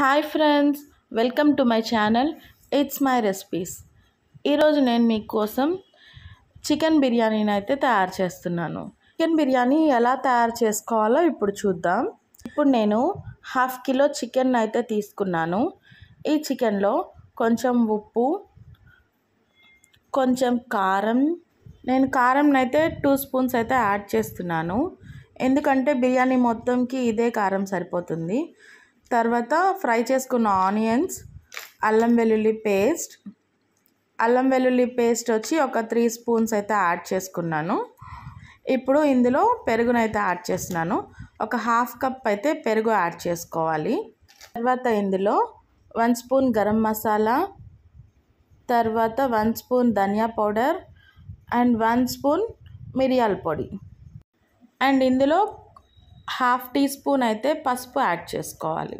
hi friends welcome to my channel it's my recipes ఈరోజు నేను మీకోసం చికెన్ బిర్యానీని అయితే తయారు చేస్తున్నాను చికెన్ బిర్యానీ ఎలా తయారు చేసుకోవాలో ఇప్పుడు చూద్దాం ఇప్పుడు నేను హాఫ్ కిలో చికెన్ అయితే తీసుకున్నాను ఈ చికెన్లో కొంచెం ఉప్పు కొంచెం కారం నేను కారం అయితే టూ స్పూన్స్ అయితే యాడ్ చేస్తున్నాను ఎందుకంటే బిర్యానీ మొత్తంకి ఇదే కారం సరిపోతుంది తర్వాత ఫ్రై చేసుకున్న ఆనియన్స్ అల్లం వెల్లుల్లి పేస్ట్ అల్లం వెల్లుల్లి పేస్ట్ వచ్చి ఒక త్రీ స్పూన్స్ అయితే యాడ్ చేసుకున్నాను ఇప్పుడు ఇందులో పెరుగునైతే యాడ్ చేస్తున్నాను ఒక హాఫ్ కప్ అయితే పెరుగు యాడ్ చేసుకోవాలి తర్వాత ఇందులో వన్ స్పూన్ గరం మసాలా తర్వాత వన్ స్పూన్ ధనియా పౌడర్ అండ్ వన్ స్పూన్ మిరియాల పొడి అండ్ ఇందులో హాఫ్ టీ స్పూన్ అయితే పసుపు యాడ్ చేసుకోవాలి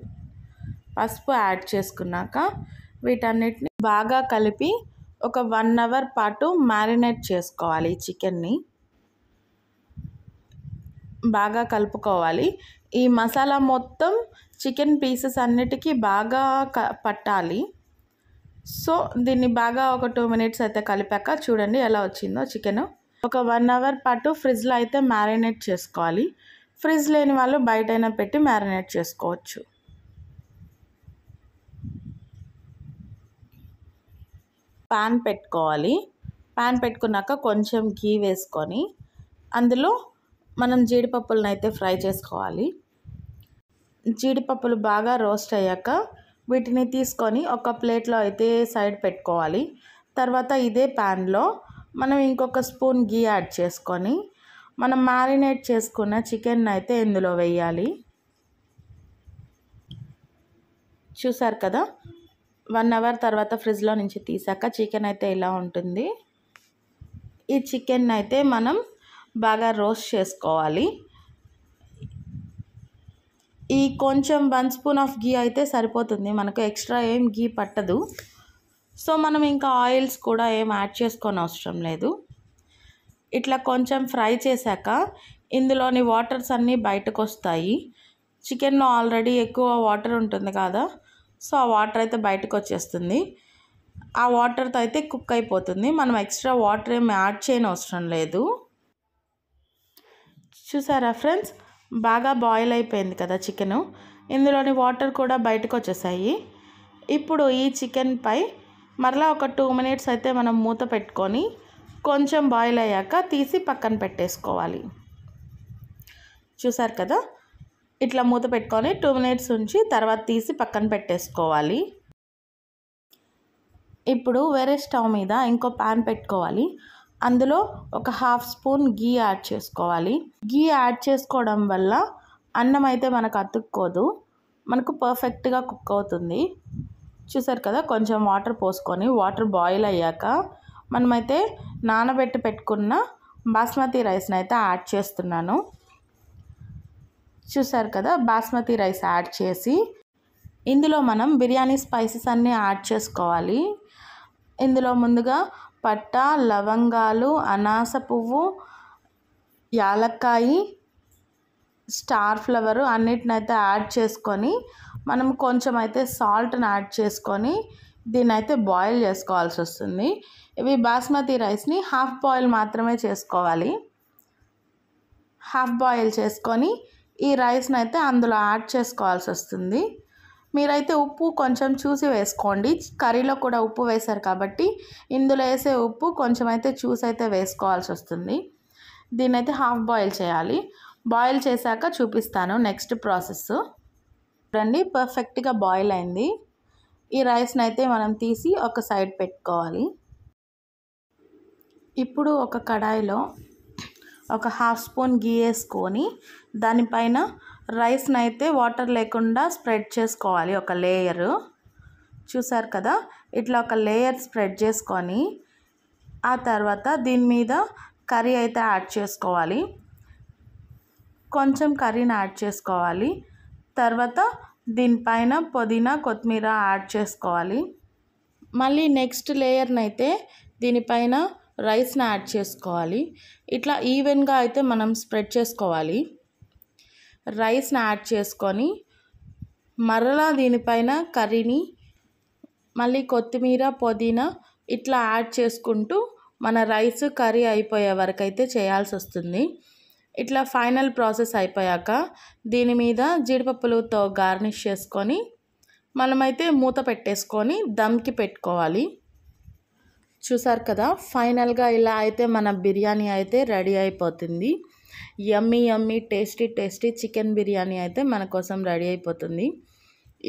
పసుపు యాడ్ చేసుకున్నాక వీటన్నిటిని బాగా కలిపి ఒక వన్ అవర్ పాటు మ్యారినేట్ చేసుకోవాలి చికెన్ని బాగా కలుపుకోవాలి ఈ మసాలా మొత్తం చికెన్ పీసెస్ అన్నిటికీ బాగా క పట్టాలి సో దీన్ని బాగా ఒక టూ మినిట్స్ అయితే కలిపాక చూడండి ఎలా వచ్చిందో చికెన్ ఒక వన్ అవర్ పాటు ఫ్రిడ్జ్లో అయితే మ్యారినేట్ చేసుకోవాలి ఫ్రిడ్జ్ లేని వాళ్ళు బయటైనా పెట్టి మ్యారినేట్ చేసుకోవచ్చు ప్యాన్ పెట్టుకోవాలి ప్యాన్ పెట్టుకున్నాక కొంచెం గీ వేసుకొని అందులో మనం జీడిపప్పులను అయితే ఫ్రై చేసుకోవాలి జీడిపప్పులు బాగా రోస్ట్ అయ్యాక వీటిని తీసుకొని ఒక ప్లేట్లో అయితే సైడ్ పెట్టుకోవాలి తర్వాత ఇదే ప్యాన్లో మనం ఇంకొక స్పూన్ గీ యాడ్ చేసుకొని మనం మ్యారినేట్ చేసుకున్న చికెన్ అయితే ఇందులో వేయాలి చూసారు కదా వన్ అవర్ తర్వాత ఫ్రిడ్జ్లో నుంచి తీసాక చికెన్ అయితే ఇలా ఉంటుంది ఈ చికెన్ అయితే మనం బాగా రోస్ట్ చేసుకోవాలి ఈ కొంచెం వన్ స్పూన్ ఆఫ్ గీ అయితే సరిపోతుంది మనకు ఎక్స్ట్రా ఏం గీ పట్టదు సో మనం ఇంకా ఆయిల్స్ కూడా ఏం యాడ్ చేసుకొని అవసరం లేదు ఇట్లా కొంచెం ఫ్రై చేశాక ఇందులోని వాటర్స్ అన్నీ బయటకు వస్తాయి చికెన్లో ఆల్రెడీ ఎక్కువ వాటర్ ఉంటుంది కదా సో ఆ వాటర్ అయితే బయటకు వచ్చేస్తుంది ఆ వాటర్తో అయితే కుక్ అయిపోతుంది మనం ఎక్స్ట్రా వాటర్ ఏమి యాడ్ చేయని అవసరం లేదు చూసారా ఫ్రెండ్స్ బాగా బాయిల్ అయిపోయింది కదా చికెను ఇందులోని వాటర్ కూడా బయటకు వచ్చేసాయి ఇప్పుడు ఈ చికెన్ పై మరలా ఒక టూ మినిట్స్ అయితే మనం మూత పెట్టుకొని కొంచెం బాయిల్ అయ్యాక తీసి పక్కన పెట్టేసుకోవాలి చూసారు కదా ఇట్లా మూత పెట్టుకొని టూ మినిట్స్ ఉంచి తర్వాత తీసి పక్కన పెట్టేసుకోవాలి ఇప్పుడు వేరే స్టవ్ మీద ఇంకో పాన్ పెట్టుకోవాలి అందులో ఒక హాఫ్ స్పూన్ గీ యాడ్ చేసుకోవాలి గీ యాడ్ చేసుకోవడం వల్ల అన్నం అయితే మనకు అతుక్కోదు మనకు పర్ఫెక్ట్గా కుక్ అవుతుంది చూసారు కదా కొంచెం వాటర్ పోసుకొని వాటర్ బాయిల్ అయ్యాక మనమైతే నానబెట్టి పెట్టుకున్న బాస్మతి రైస్ని అయితే యాడ్ చేస్తున్నాను చూసారు కదా బాస్మతి రైస్ యాడ్ చేసి ఇందులో మనం బిర్యానీ స్పైసెస్ అన్నీ యాడ్ చేసుకోవాలి ఇందులో ముందుగా పట్ట లవంగాలు అనాస పువ్వు యాలక్కాయి స్టార్ ఫ్లవర్ అన్నిటిని అయితే యాడ్ చేసుకొని మనం కొంచెం అయితే సాల్ట్ని యాడ్ చేసుకొని దీన్ని అయితే బాయిల్ చేసుకోవాల్సి వస్తుంది ఇవి బాస్మతి రైస్ని హాఫ్ బాయిల్ మాత్రమే చేసుకోవాలి హాఫ్ బాయిల్ చేసుకొని ఈ రైస్ని అయితే అందులో యాడ్ చేసుకోవాల్సి వస్తుంది మీరైతే ఉప్పు కొంచెం చూసి వేసుకోండి కర్రీలో కూడా ఉప్పు వేశారు కాబట్టి ఇందులో వేసే ఉప్పు కొంచెం అయితే చూసి అయితే వేసుకోవాల్సి వస్తుంది దీన్ని అయితే హాఫ్ బాయిల్ చేయాలి బాయిల్ చేశాక చూపిస్తాను నెక్స్ట్ ప్రాసెస్ చూడండి పర్ఫెక్ట్గా బాయిల్ అయింది ఈ రైస్ని అయితే మనం తీసి ఒక సైడ్ పెట్టుకోవాలి ఇప్పుడు ఒక కడాయిలో ఒక హాఫ్ స్పూన్ గీ వేసుకొని దానిపైన రైస్ని అయితే వాటర్ లేకుండా స్ప్రెడ్ చేసుకోవాలి ఒక లేయరు చూసారు కదా ఇట్లా ఒక లేయర్ స్ప్రెడ్ చేసుకొని ఆ తర్వాత దీని మీద కర్రీ అయితే యాడ్ చేసుకోవాలి కొంచెం కర్రీని యాడ్ చేసుకోవాలి తర్వాత దీనిపైన పుదీనా కొత్తిమీర యాడ్ చేసుకోవాలి మళ్ళీ నెక్స్ట్ లేయర్ని అయితే దీనిపైన రైస్ని యాడ్ చేసుకోవాలి ఇట్లా ఈవెన్గా అయితే మనం స్ప్రెడ్ చేసుకోవాలి రైస్ని యాడ్ చేసుకొని మరలా దీనిపైన కర్రీని మళ్ళీ కొత్తిమీర పుదీనా ఇట్లా యాడ్ చేసుకుంటూ మన రైస్ కర్రీ అయిపోయే వరకు అయితే చేయాల్సి వస్తుంది ఇట్లా ఫైనల్ ప్రాసెస్ అయిపోయాక దీని మీద జీడిపప్పులతో గార్నిష్ చేసుకొని మనమైతే మూత పెట్టేసుకొని దమ్కి పెట్టుకోవాలి చూసారు కదా ఫైనల్గా ఇలా అయితే మన బిర్యానీ అయితే రెడీ అయిపోతుంది yummy yummy tasty tasty chicken biryani అయితే మన కోసం రెడీ అయిపోతుంది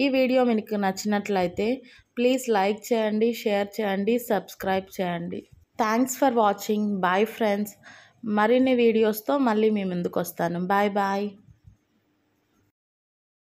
ఈ వీడియో మీకు నచ్చినట్లయితే ప్లీజ్ లైక్ చేయండి షేర్ చేయండి సబ్స్క్రైబ్ చేయండి thanks for watching bye friends మరిన్ని వీడియోస్తో మళ్ళీ మీ ముందుకు వస్తాను బాయ్ బాయ్